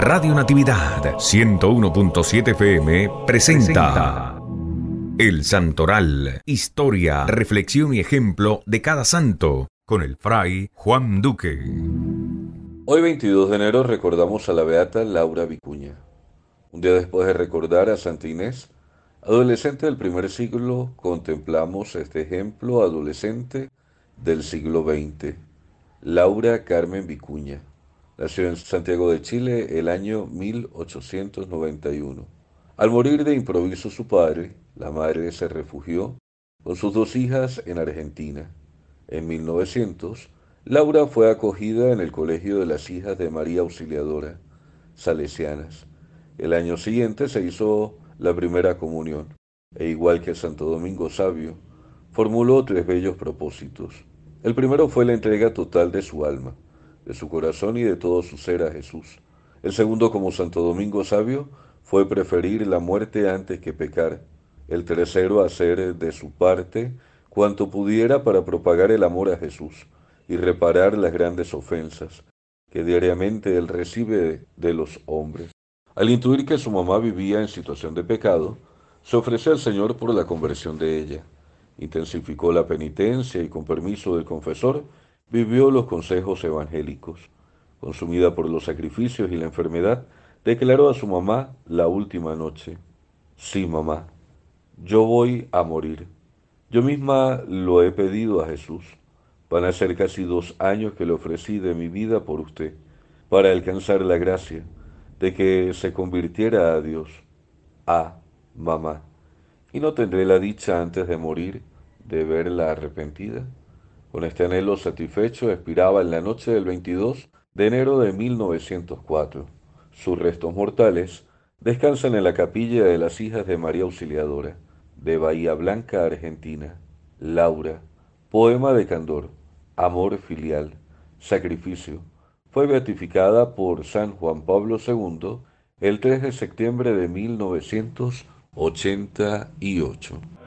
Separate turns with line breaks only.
Radio Natividad 101.7 FM presenta El Santoral, historia, reflexión y ejemplo de cada santo, con el fray Juan Duque.
Hoy 22 de enero recordamos a la beata Laura Vicuña. Un día después de recordar a Santa Inés, adolescente del primer siglo, contemplamos este ejemplo adolescente del siglo XX, Laura Carmen Vicuña. Nació en Santiago de Chile el año 1891. Al morir de improviso su padre, la madre se refugió con sus dos hijas en Argentina. En 1900, Laura fue acogida en el Colegio de las Hijas de María Auxiliadora, Salesianas. El año siguiente se hizo la primera comunión, e igual que Santo Domingo Sabio, formuló tres bellos propósitos. El primero fue la entrega total de su alma de su corazón y de todo su ser a Jesús. El segundo, como Santo Domingo Sabio, fue preferir la muerte antes que pecar. El tercero, hacer de su parte cuanto pudiera para propagar el amor a Jesús y reparar las grandes ofensas que diariamente él recibe de los hombres. Al intuir que su mamá vivía en situación de pecado, se ofreció al Señor por la conversión de ella. Intensificó la penitencia y con permiso del confesor vivió los consejos evangélicos. Consumida por los sacrificios y la enfermedad, declaró a su mamá la última noche. Sí, mamá, yo voy a morir. Yo misma lo he pedido a Jesús. Van a ser casi dos años que le ofrecí de mi vida por usted, para alcanzar la gracia de que se convirtiera a Dios. Ah, mamá, ¿y no tendré la dicha antes de morir de verla arrepentida? Con este anhelo satisfecho expiraba en la noche del 22 de enero de 1904. Sus restos mortales descansan en la capilla de las hijas de María Auxiliadora, de Bahía Blanca, Argentina. Laura, poema de candor, amor filial, sacrificio, fue beatificada por San Juan Pablo II el 3 de septiembre de 1988.